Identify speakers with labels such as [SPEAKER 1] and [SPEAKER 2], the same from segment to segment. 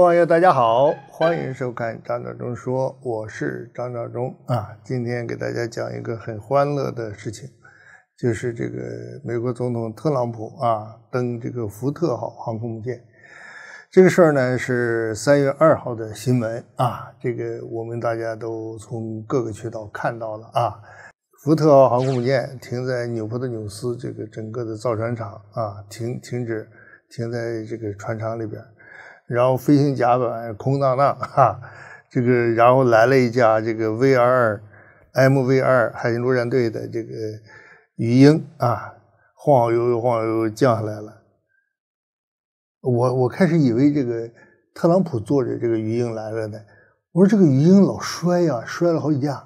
[SPEAKER 1] 网友大家好，欢迎收看张召忠说，我是张召忠啊，今天给大家讲一个很欢乐的事情，就是这个美国总统特朗普啊登这个福特号航空母舰，这个事儿呢是三月二号的新闻啊，这个我们大家都从各个渠道看到了啊，福特号航空母舰停在纽波特纽斯这个整个的造船厂啊停停止停在这个船厂里边。然后飞行甲板空荡荡，哈，这个然后来了一架这个 V 二 M V 二海军陆战队的这个鱼鹰啊，晃悠晃悠降下来了。我我开始以为这个特朗普坐着这个鱼鹰来了呢。我说这个鱼鹰老摔呀，摔了好几架。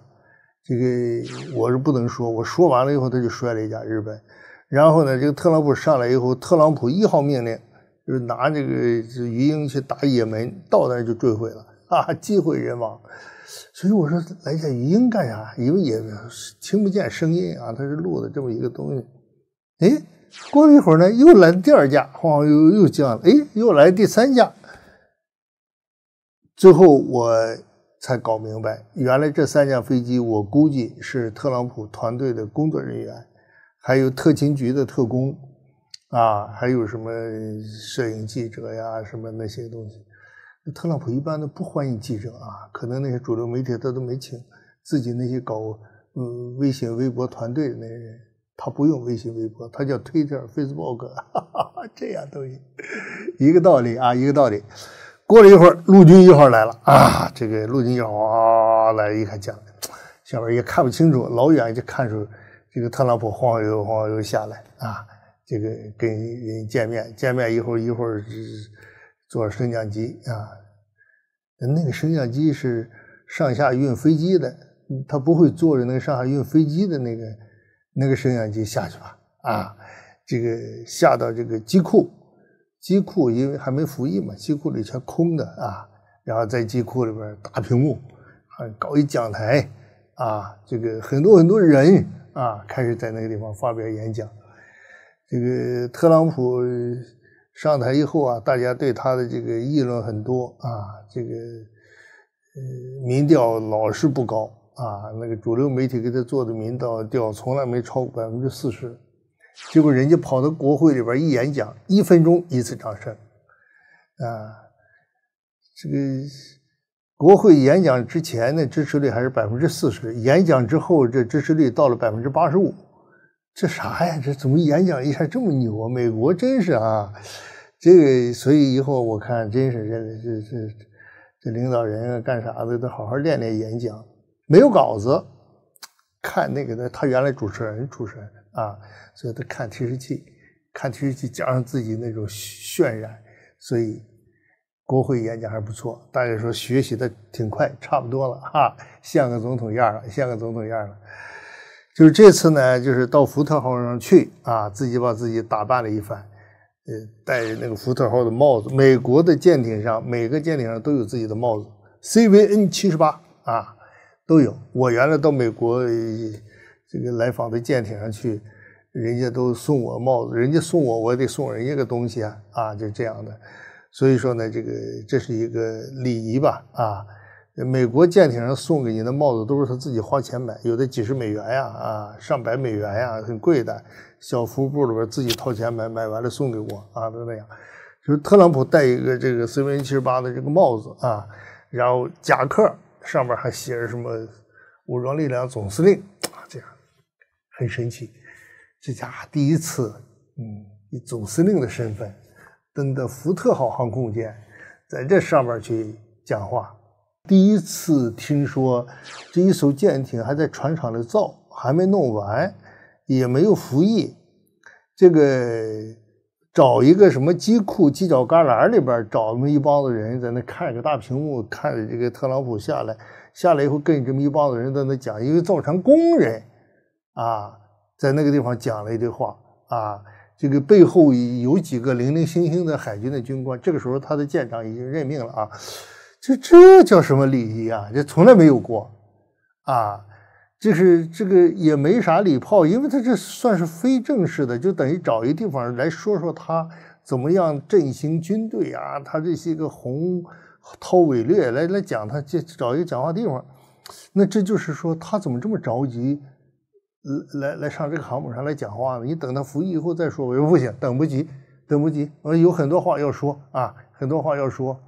[SPEAKER 1] 这个我是不能说，我说完了以后他就摔了一架日本。然后呢，这个特朗普上来以后，特朗普一号命令。就是拿这个这鱼鹰去打也门，到那儿就坠毁了啊，机毁人亡。所以我说来下鱼鹰干啥？因为也听不见声音啊，它是录的这么一个东西。哎，过了一会儿呢，又来第二架，晃晃悠悠又降了。哎，又来第三架。最后我才搞明白，原来这三架飞机，我估计是特朗普团队的工作人员，还有特勤局的特工。啊，还有什么摄影记者呀，什么那些东西？特朗普一般都不欢迎记者啊，可能那些主流媒体他都没请，自己那些搞嗯微信微博团队那些人，他不用微信微博，他叫 Twitter、Facebook 哈哈这样东西，一个道理啊，一个道理。过了一会儿，陆军一号来了啊，这个陆军一号啊来一看，讲下边也看不清楚，老远就看出这个特朗普晃悠晃悠下来啊。这个跟人见面，见面一会儿一会儿坐升降机啊，那个升降机是上下运飞机的，他不会坐着那个上下运飞机的那个那个升降机下去吧？啊，这个下到这个机库，机库因为还没服役嘛，机库里全空的啊，然后在机库里边大屏幕还搞一讲台啊，这个很多很多人啊，开始在那个地方发表演讲。这个特朗普上台以后啊，大家对他的这个议论很多啊，这个民调老是不高啊，那个主流媒体给他做的民调调从来没超过百分之四十，结果人家跑到国会里边一演讲，一分钟一次掌声，啊，这个国会演讲之前的支持率还是百分之四十，演讲之后这支持率到了百分之八十五。这啥呀？这怎么演讲一下这么牛啊？美国真是啊，这个所以以后我看真是这这这这领导人干啥的都好好练练演讲。没有稿子，看那个他他原来主持人出身啊，所以他看提示器，看提示器加上自己那种渲染，所以国会演讲还不错。大家说学习的挺快，差不多了哈，像个总统样了，像个总统样了。就是这次呢，就是到福特号上去啊，自己把自己打扮了一番，呃，戴那个福特号的帽子。美国的舰艇上，每个舰艇上都有自己的帽子，C V N 七十八啊都有。我原来到美国这个来访的舰艇上去，人家都送我帽子，人家送我，我也得送人家个东西啊，啊，就这样的。所以说呢，这个这是一个礼仪吧，啊。美国舰艇上送给你的帽子都是他自己花钱买，有的几十美元呀，啊，上百美元呀，很贵的。小服务部里边自己掏钱买，买完了送给我啊，都那样。就特朗普戴一个这个 C V 七十八的这个帽子啊，然后夹克上面还写着什么武装力量总司令啊，这样很神奇。这家第一次，嗯，以总司令的身份登的福特号航空舰，在这上面去讲话。第一次听说，这一艘舰艇还在船厂里造，还没弄完，也没有服役。这个找一个什么机库犄角旮旯里边，找那么一帮子人在那看着个大屏幕，看着这个特朗普下来，下来以后跟这么一帮子人在那讲，因为造船工人啊，在那个地方讲了一堆话啊。这个背后有几个零零星星的海军的军官，这个时候他的舰长已经任命了啊。这这叫什么礼仪啊？这从来没有过，啊，就是这个也没啥礼炮，因为他这算是非正式的，就等于找一个地方来说说他怎么样振兴军队啊，他这些个宏韬伟略，来来讲他，就找一个讲话地方。那这就是说他怎么这么着急来来来上这个航母上来讲话呢？你等他服役以后再说，我不行，等不及，等不及，我有很多话要说啊，很多话要说。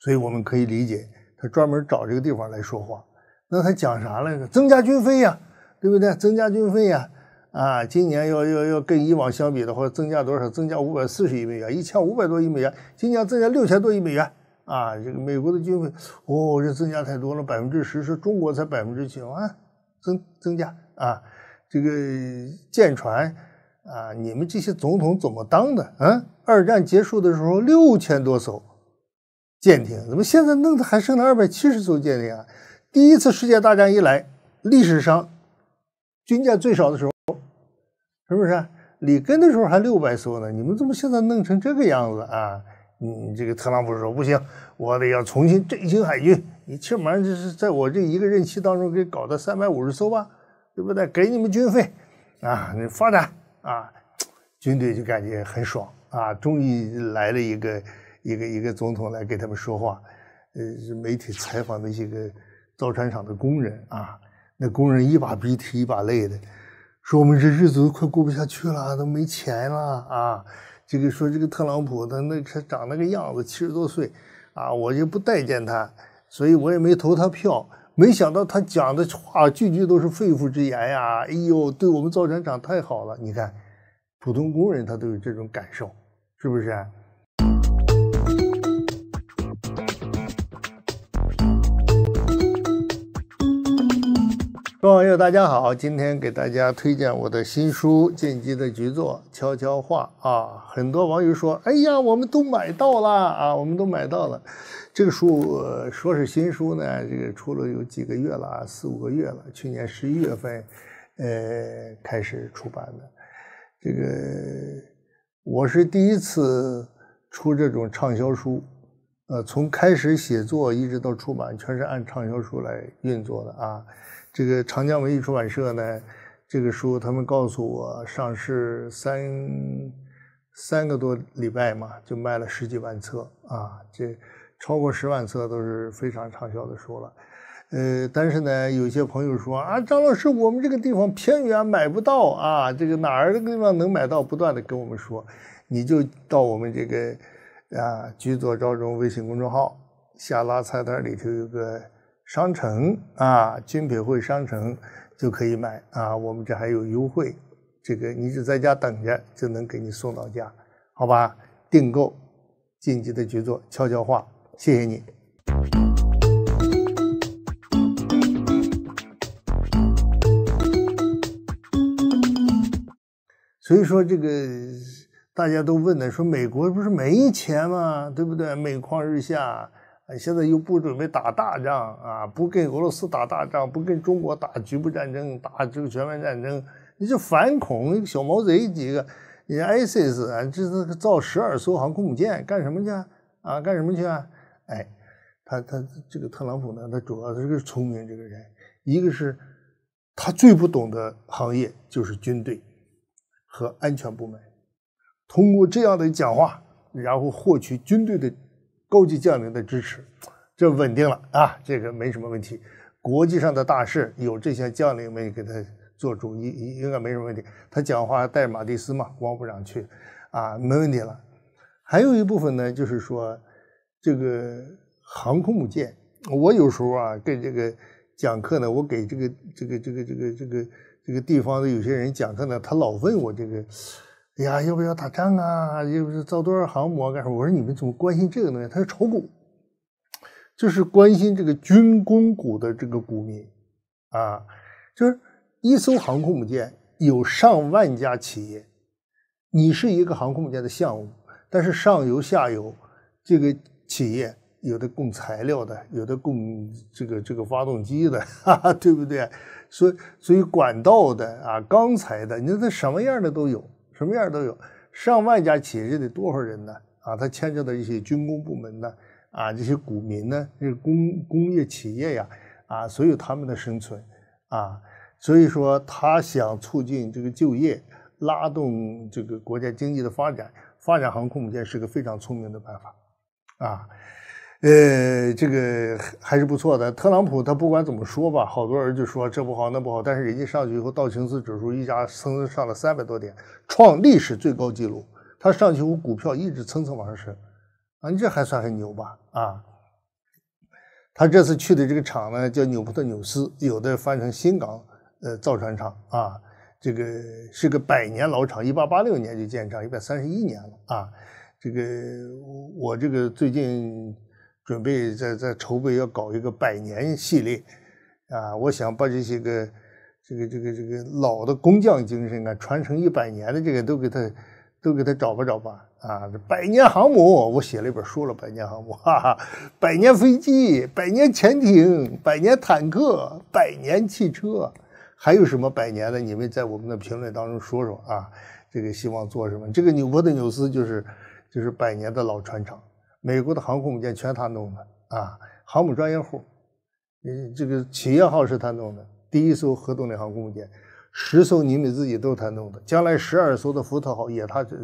[SPEAKER 1] 所以我们可以理解，他专门找这个地方来说话。那他讲啥来着？增加军费呀，对不对？增加军费呀，啊，今年要要要跟以往相比的，话，增加多少？增加五百四十亿美元，一千五百多亿美元，今年增加六千多亿美元啊！这个美国的军费，哦，这增加太多了，百分之十，是中国才百分之九啊？增增加啊，这个舰船啊，你们这些总统怎么当的？嗯，二战结束的时候六千多艘。舰艇怎么现在弄的还剩了二百七十艘舰艇啊？第一次世界大战一来，历史上军舰最少的时候，是不是里根的时候还六百艘呢？你们怎么现在弄成这个样子啊？你这个特朗普说不行，我得要重新振兴海军，你起码就是在我这一个任期当中给搞到三百五十艘吧，对不对？给你们军费啊，你发展啊，军队就感觉很爽啊，终于来了一个。一个一个总统来给他们说话，呃，媒体采访那些个造船厂的工人啊，那工人一把鼻涕一把泪的，说我们这日子都快过不下去了，都没钱了啊。这个说这个特朗普他那他长那个样子，七十多岁啊，我就不待见他，所以我也没投他票。没想到他讲的话句句都是肺腑之言呀，哎呦，对我们造船厂太好了。你看，普通工人他都有这种感受，是不是？各位网友，大家好！今天给大家推荐我的新书《进击的局座悄悄话》啊！很多网友说：“哎呀，我们都买到了啊！我们都买到了。”这个书说是新书呢，这个出了有几个月了，四五个月了。去年十一月份，呃，开始出版的。这个我是第一次出这种畅销书，呃，从开始写作一直到出版，全是按畅销书来运作的啊。这个长江文艺出版社呢，这个书他们告诉我上市三三个多礼拜嘛，就卖了十几万册啊，这超过十万册都是非常畅销的书了。呃，但是呢，有些朋友说啊，张老师，我们这个地方偏远买不到啊，这个哪儿的地方能买到？不断的跟我们说，你就到我们这个啊，居左招中”微信公众号下拉菜单里头有个。商城啊，金品汇商城就可以买啊，我们这还有优惠。这个你只在家等着，就能给你送到家，好吧？订购晋级的局座悄悄话，谢谢你。所以说，这个大家都问的，说美国不是没钱吗？对不对？每况日下。现在又不准备打大仗啊，不跟俄罗斯打大仗，不跟中国打局部战争，打这个全面战争。你就反恐小毛贼几个，你 ISIS 啊，这是造十二艘航空母舰干什么去啊？啊，干什么去啊？哎，他他这个特朗普呢，他主要是个聪明这个人，一个是他最不懂的行业就是军队和安全部门，通过这样的讲话，然后获取军队的。高级将领的支持，这稳定了啊，这个没什么问题。国际上的大事有这些将领们给他做主，应应该没什么问题。他讲话带马蒂斯嘛，王部长去，啊，没问题了。还有一部分呢，就是说这个航空母舰。我有时候啊，跟这个讲课呢，我给这个这个这个这个这个这个地方的有些人讲课呢，他老问我这个。哎呀，要不要打仗啊？要不造多少航母啊？干什么？我说你们怎么关心这个东西？他说炒股，就是关心这个军工股的这个股民啊。就是一艘航空母舰有上万家企业，你是一个航空母舰的项目，但是上游下游这个企业有的供材料的，有的供这个这个发动机的，哈哈，对不对？所以所以管道的啊，钢材的，你说什么样的都有。什么样都有，上万家企业，这得多少人呢？啊，他牵扯到一些军工部门呢，啊，这些股民呢，这工工业企业呀，啊，所有他们的生存，啊，所以说他想促进这个就业，拉动这个国家经济的发展，发展航空母舰是个非常聪明的办法，啊。呃，这个还是不错的。特朗普他不管怎么说吧，好多人就说这不好那不好，但是人家上去以后，道琼斯指数一家蹭蹭上了三百多点，创历史最高纪录。他上去以后，股票一直蹭蹭往上升，啊，你这还算很牛吧？啊，他这次去的这个厂呢，叫纽波特纽斯，有的翻成新港呃造船厂啊，这个是个百年老厂，一八八六年就建厂，一百三十一年了啊。这个我这个最近。准备在在筹备要搞一个百年系列，啊，我想把这些个这个这个这个老的工匠精神啊，传承一百年的这个都给他都给他找吧找吧啊！百年航母，我写了一本书了，百年航母，哈哈，百年飞机，百年潜艇，百年坦克，百年汽车，还有什么百年的？你们在我们的评论当中说说啊，这个希望做什么？这个纽波特纽斯就是就是百年的老船厂。美国的航空母舰全他弄的啊，航母专业户，嗯，这个企业号是他弄的第一艘核动力航空母舰，十艘你们自己都他弄的，将来十二艘的福特号也他这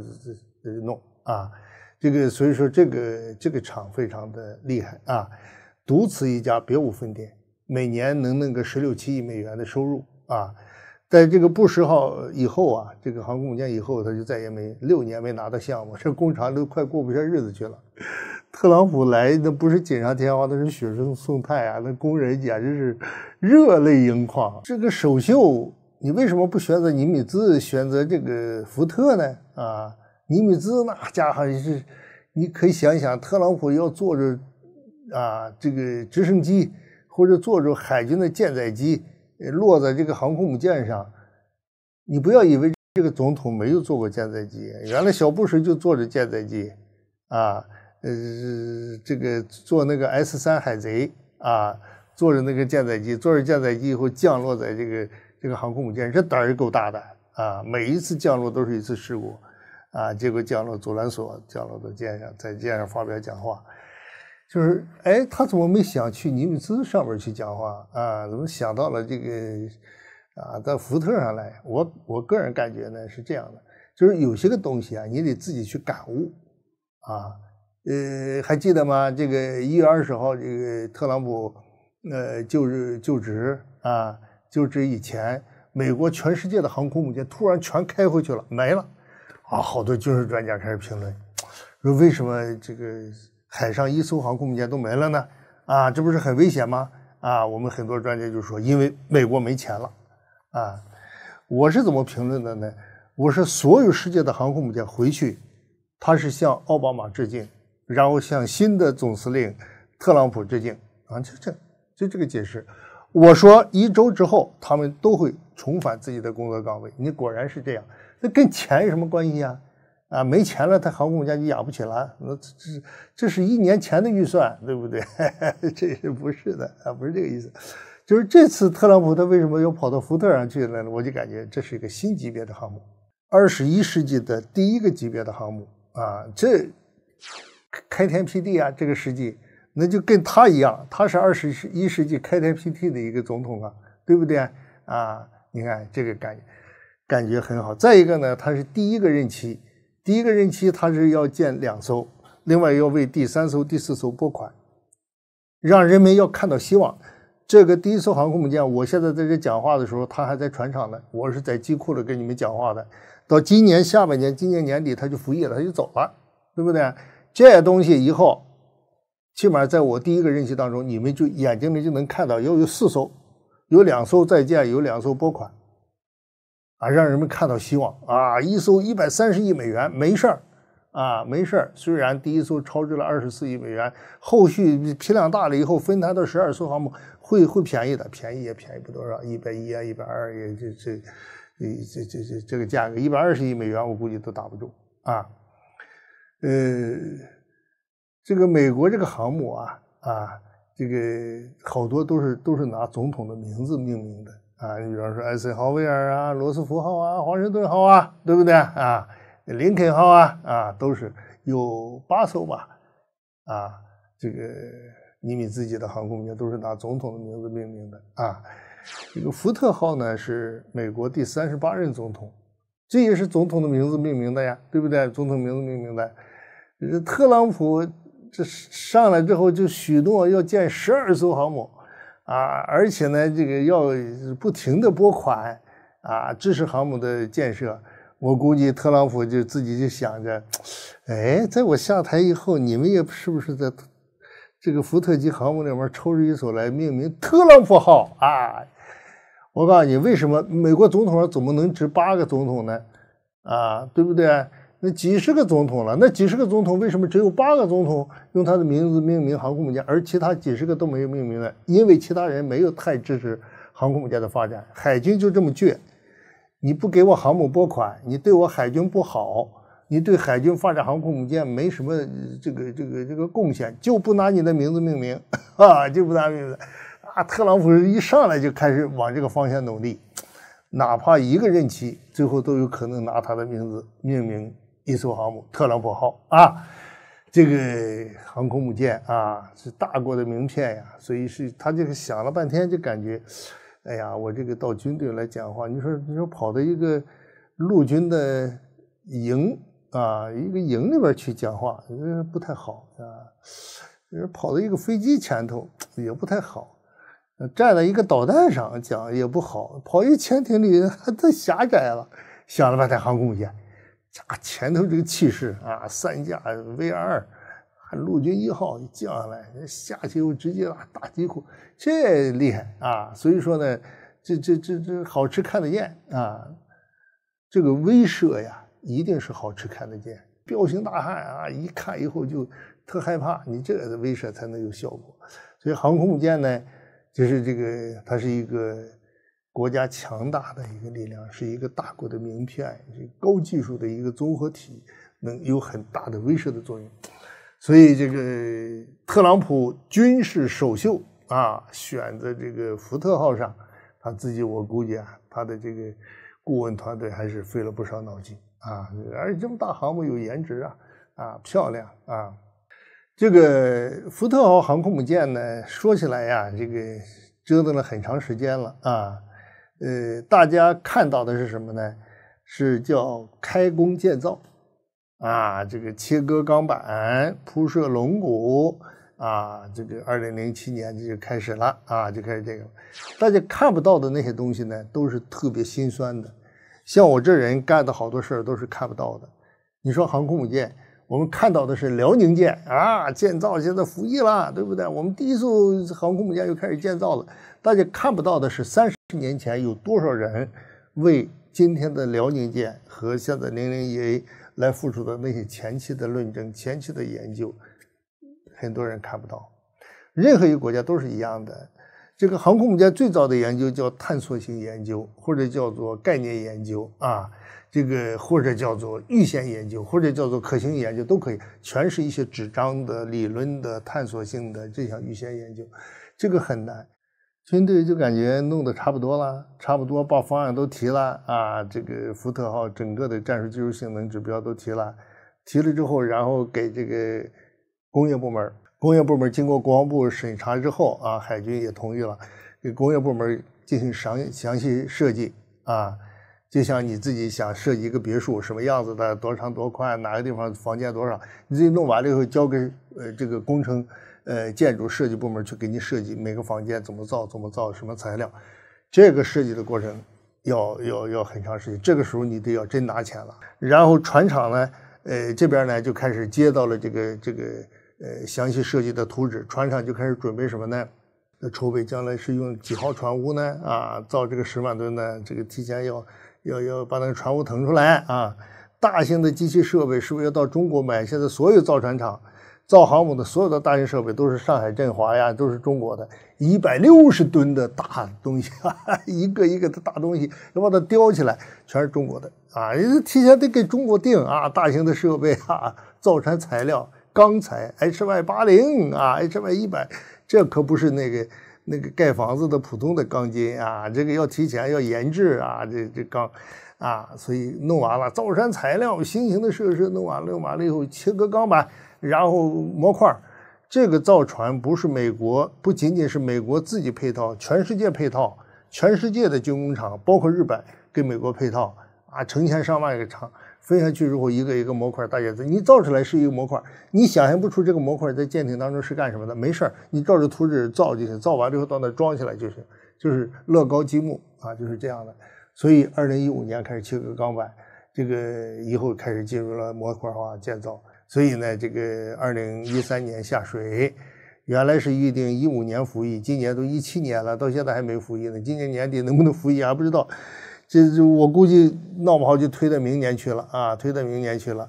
[SPEAKER 1] 这弄啊，这个所以说这个这个厂非常的厉害啊，独此一家，别无分店，每年能弄个十六七亿美元的收入啊。在这个布什号以后啊，这个航空母舰以后，他就再也没六年没拿到项目，这工厂都快过不下日子去了。特朗普来那不是锦上添花，那是雪中送炭啊！那工人简直是热泪盈眶。这个首秀，你为什么不选择尼米兹，选择这个福特呢？啊，尼米兹那家伙是，你可以想想，特朗普要坐着啊这个直升机，或者坐着海军的舰载机。落在这个航空母舰上，你不要以为这个总统没有坐过舰载机。原来小布什就坐着舰载机，啊，呃，这个坐那个 S 三海贼啊，坐着那个舰载机，坐着舰载机以后降落在这个这个航空母舰，这胆儿够大的啊！每一次降落都是一次事故，啊，结果降落左兰索，降落到舰上，在舰上发表讲话。就是，哎，他怎么没想去尼米兹上面去讲话啊？怎么想到了这个啊？到福特上来？我我个人感觉呢是这样的，就是有些个东西啊，你得自己去感悟啊。呃，还记得吗？这个一月二十号，这个特朗普呃就任就职啊，就职以前，美国全世界的航空母舰突然全开回去了，没了啊！好多军事专家开始评论，说为什么这个？海上一艘航空母舰都没了呢，啊，这不是很危险吗？啊，我们很多专家就说，因为美国没钱了，啊，我是怎么评论的呢？我是所有世界的航空母舰回去，他是向奥巴马致敬，然后向新的总司令特朗普致敬，啊，就这就这个解释。我说一周之后他们都会重返自己的工作岗位。你果然是这样，那跟钱有什么关系啊？啊，没钱了，他航空母舰就养不起了。那这这是一年前的预算，对不对？这是不是的啊？不是这个意思，就是这次特朗普他为什么又跑到福特上去了呢？我就感觉这是一个新级别的航母，二十一世纪的第一个级别的航母啊，这开天辟地啊！这个世纪那就跟他一样，他是二十一世纪开天辟地的一个总统啊，对不对啊？啊，你看这个感感觉很好。再一个呢，他是第一个任期。第一个任期他是要建两艘，另外要为第三艘、第四艘拨款，让人们要看到希望。这个第一艘航空母舰，我现在在这讲话的时候，它还在船厂呢，我是在机库里跟你们讲话的。到今年下半年，今年年底它就服役了，它就走了，对不对？这东西以后，起码在我第一个任期当中，你们就眼睛里就能看到，要有四艘，有两艘在建，有两艘拨款。啊，让人们看到希望啊！一艘一百三十亿美元没事儿，啊，没事儿。虽然第一艘超支了二十四亿美元，后续批量大了以后分摊到十二艘航母，会会便宜的，便宜也便宜不多少，一百一啊，一百二也这这，这这这这个价格一百二十亿美元我估计都打不住啊。呃，这个美国这个航母啊啊，这个好多都是都是拿总统的名字命名的。啊，你比方说埃塞豪威尔啊，罗斯福号啊，华盛顿号啊，对不对啊？林肯号啊，啊，都是有八艘吧？啊，这个尼米兹级的航空母舰都是拿总统的名字命名的啊。这个福特号呢是美国第三十八任总统，这也是总统的名字命名的呀，对不对？总统名字命名的。这特朗普这上来之后就许诺要建十二艘航母。啊，而且呢，这个要不停的拨款，啊，支持航母的建设。我估计特朗普就自己就想着，哎，在我下台以后，你们也是不是在，这个福特级航母里面抽出一艘来命名特朗普号啊？我告诉你，为什么美国总统怎么能值八个总统呢？啊，对不对？那几十个总统了，那几十个总统为什么只有八个总统用他的名字命名航空母舰，而其他几十个都没有命名呢？因为其他人没有太支持航空母舰的发展，海军就这么倔，你不给我航母拨款，你对我海军不好，你对海军发展航空母舰没什么这个这个这个贡献，就不拿你的名字命名，啊，就不拿名字。啊，特朗普一上来就开始往这个方向努力，哪怕一个任期，最后都有可能拿他的名字命名。一艘航母，特朗普号啊，这个航空母舰啊，是大国的名片呀。所以是他这个想了半天，就感觉，哎呀，我这个到军队来讲话，你说你说跑到一个陆军的营啊，一个营里边去讲话，不太好啊。跑到一个飞机前头也不太好，站在一个导弹上讲也不好，跑一潜艇里还太狭窄了。想了半天航空母舰。啊，前头这个气势啊，三架 V 二，陆军一号降下来，下去以后直接打机库，这厉害啊！所以说呢，这这这这好吃看得见啊，这个威慑呀，一定是好吃看得见，彪形大汉啊，一看以后就特害怕，你这个威慑才能有效果。所以航空母舰呢，就是这个，它是一个。国家强大的一个力量是一个大国的名片，高技术的一个综合体，能有很大的威慑的作用。所以这个特朗普军事首秀啊，选择这个福特号上，他自己我估计啊，他的这个顾问团队还是费了不少脑筋啊。而且这么大航母有颜值啊，啊漂亮啊。这个福特号航空母舰呢，说起来呀，这个折腾了很长时间了啊。呃，大家看到的是什么呢？是叫开工建造，啊，这个切割钢板、铺设龙骨，啊，这个二零零七年这就开始了，啊，就开始这个大家看不到的那些东西呢，都是特别心酸的。像我这人干的好多事儿都是看不到的。你说航空母舰，我们看到的是辽宁舰啊，建造现在服役了，对不对？我们第一艘航空母舰又开始建造了。大家看不到的是三十。十年前有多少人为今天的辽宁舰和现在零零一 A 来付出的那些前期的论证、前期的研究，很多人看不到。任何一个国家都是一样的。这个航空母舰最早的研究叫探索性研究，或者叫做概念研究啊，这个或者叫做预先研究，或者叫做可行性研究都可以，全是一些纸张的理论的探索性的这项预先研究，这个很难。军队就感觉弄得差不多了，差不多把方案都提了啊！这个福特号整个的战术技术性能指标都提了，提了之后，然后给这个工业部门工业部门经过国防部审查之后啊，海军也同意了，给工业部门进行详详细设计啊。就像你自己想设计一个别墅，什么样子的，多长多宽，哪个地方房间多少，你自己弄完了以后交给呃这个工程。呃，建筑设计部门去给你设计每个房间怎么造、怎么造、什么材料，这个设计的过程要要要很长时间。这个时候你得要真拿钱了。然后船厂呢，呃，这边呢就开始接到了这个这个呃详细设计的图纸，船厂就开始准备什么呢？筹备将来是用几号船坞呢？啊，造这个十万吨呢？这个提前要要要把那个船坞腾出来啊。大型的机器设备是不是要到中国买？现在所有造船厂。造航母的所有的大型设备都是上海振华呀，都是中国的一百六十吨的大东西，一个一个的大东西，要把它吊起来，全是中国的啊！家提前得给中国订啊，大型的设备啊，造船材料，钢材 H Y 八零啊，H Y 一百，这可不是那个那个盖房子的普通的钢筋啊，这个要提前要研制啊，这这钢。啊，所以弄完了，造山材料、新型的设施弄完了，弄完了以后切割钢板，然后模块。这个造船不是美国，不仅仅是美国自己配套，全世界配套，全世界的军工厂，包括日本跟美国配套啊，成千上万个厂分上去之后，一个一个模块大叶子，你造出来是一个模块，你想象不出这个模块在舰艇当中是干什么的，没事儿，你照着图纸造就行，造完之后到那装起来就行，就是乐高积木啊，就是这样的。所以，二零一五年开始切割钢板，这个以后开始进入了模块化建造。所以呢，这个二零一三年下水，原来是预定一五年服役，今年都一七年了，到现在还没服役呢。今年年底能不能服役还不知道，这这我估计闹不好就推到明年去了啊，推到明年去了。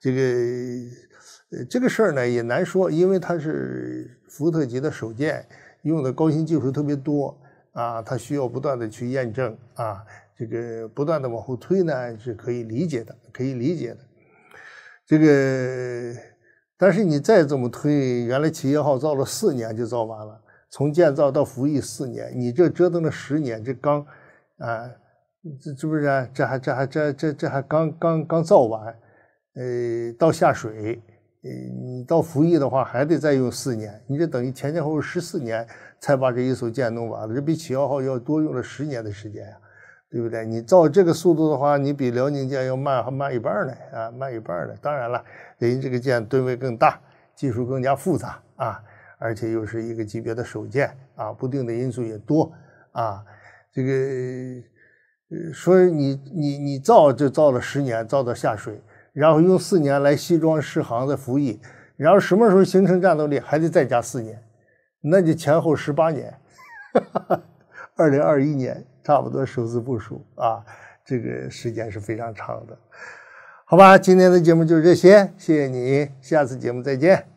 [SPEAKER 1] 这个这个事儿呢也难说，因为它是福特级的首舰，用的高新技术特别多啊，它需要不断的去验证啊。这个不断的往后推呢，是可以理解的，可以理解的。这个，但是你再怎么推，原来企业号造了四年就造完了，从建造到服役四年，你这折腾了十年，这刚，啊，这这不是，这还这还这这这还刚刚刚造完，呃，到下水，呃，你到服役的话还得再用四年，你这等于前前后后十四年才把这一艘舰弄完了，这比企业号要多用了十年的时间呀。对不对？你照这个速度的话，你比辽宁舰要慢，还慢一半呢啊，慢一半呢。当然了，人家这个舰吨位更大，技术更加复杂啊，而且又是一个级别的首舰啊，不定的因素也多啊。这个说你你你造就造了十年，造到下水，然后用四年来西装试航的服役，然后什么时候形成战斗力，还得再加四年，那就前后十八年，二零二一年。差不多，数字部署啊，这个时间是非常长的，好吧？今天的节目就是这些，谢谢你，下次节目再见。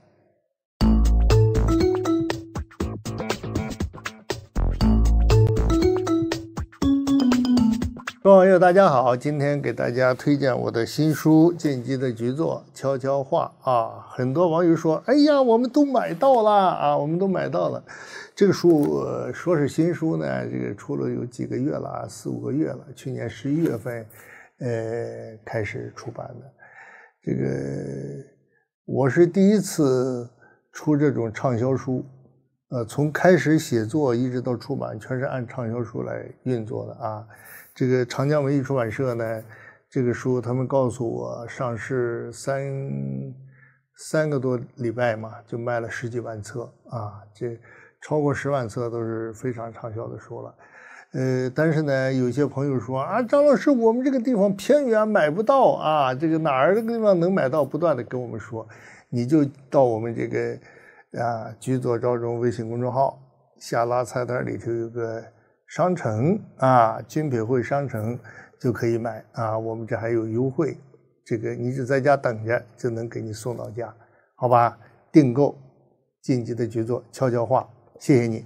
[SPEAKER 1] 各位网友，大家好！今天给大家推荐我的新书《剑姬的局座悄悄话》啊！很多网友说：“哎呀，我们都买到了啊！我们都买到了。”这个书说是新书呢，这个出了有几个月了啊，四五个月了。去年十一月份，呃，开始出版的。这个我是第一次出这种畅销书，呃，从开始写作一直到出版，全是按畅销书来运作的啊。这个长江文艺出版社呢，这个书他们告诉我上市三三个多礼拜嘛，就卖了十几万册啊，这超过十万册都是非常畅销的书了。呃，但是呢，有些朋友说啊，张老师，我们这个地方偏远买不到啊，这个哪儿的地方能买到？不断的跟我们说，你就到我们这个啊，居左招中”微信公众号下拉菜单里头有个。商城啊，君品汇商城就可以买啊，我们这还有优惠。这个你只在家等着，就能给你送到家，好吧？订购，进击的局座悄悄话，谢谢你。